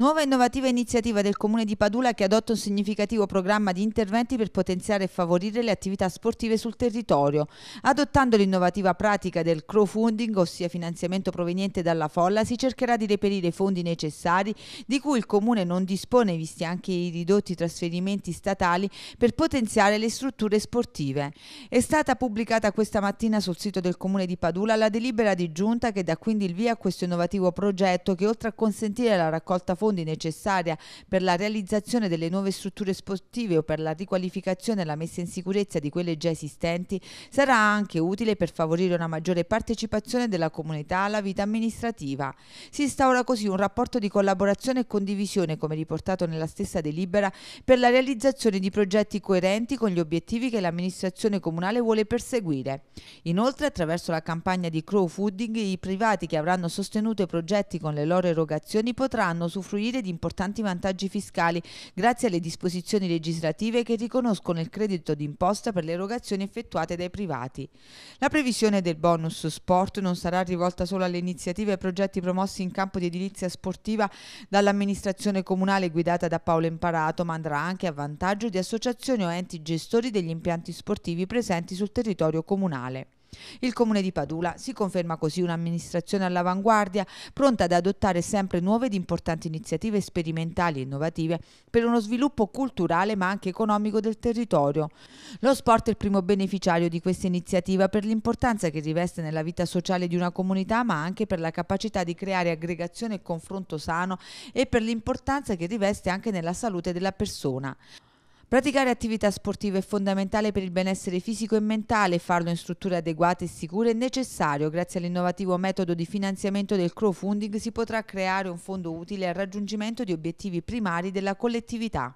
Nuova innovativa iniziativa del Comune di Padula che adotta un significativo programma di interventi per potenziare e favorire le attività sportive sul territorio. Adottando l'innovativa pratica del crowdfunding, ossia finanziamento proveniente dalla folla, si cercherà di reperire i fondi necessari di cui il Comune non dispone, visti anche i ridotti trasferimenti statali, per potenziare le strutture sportive. È stata pubblicata questa mattina sul sito del Comune di Padula la delibera di giunta che dà quindi il via a questo innovativo progetto che oltre a consentire la raccolta fondi fondi necessaria per la realizzazione delle nuove strutture sportive o per la riqualificazione e la messa in sicurezza di quelle già esistenti sarà anche utile per favorire una maggiore partecipazione della comunità alla vita amministrativa. Si instaura così un rapporto di collaborazione e condivisione, come riportato nella stessa delibera, per la realizzazione di progetti coerenti con gli obiettivi che l'amministrazione comunale vuole perseguire. Inoltre, attraverso la campagna di crowdfunding, i privati che avranno sostenuto i progetti con le loro erogazioni potranno usufruire usufruire di importanti vantaggi fiscali grazie alle disposizioni legislative che riconoscono il credito d'imposta per le erogazioni effettuate dai privati. La previsione del bonus sport non sarà rivolta solo alle iniziative e progetti promossi in campo di edilizia sportiva dall'amministrazione comunale guidata da Paolo Imparato, ma andrà anche a vantaggio di associazioni o enti gestori degli impianti sportivi presenti sul territorio comunale. Il Comune di Padula si conferma così un'amministrazione all'avanguardia, pronta ad adottare sempre nuove ed importanti iniziative sperimentali e innovative per uno sviluppo culturale ma anche economico del territorio. Lo sport è il primo beneficiario di questa iniziativa per l'importanza che riveste nella vita sociale di una comunità ma anche per la capacità di creare aggregazione e confronto sano e per l'importanza che riveste anche nella salute della persona. Praticare attività sportive è fondamentale per il benessere fisico e mentale, farlo in strutture adeguate e sicure è necessario. Grazie all'innovativo metodo di finanziamento del crowdfunding si potrà creare un fondo utile al raggiungimento di obiettivi primari della collettività.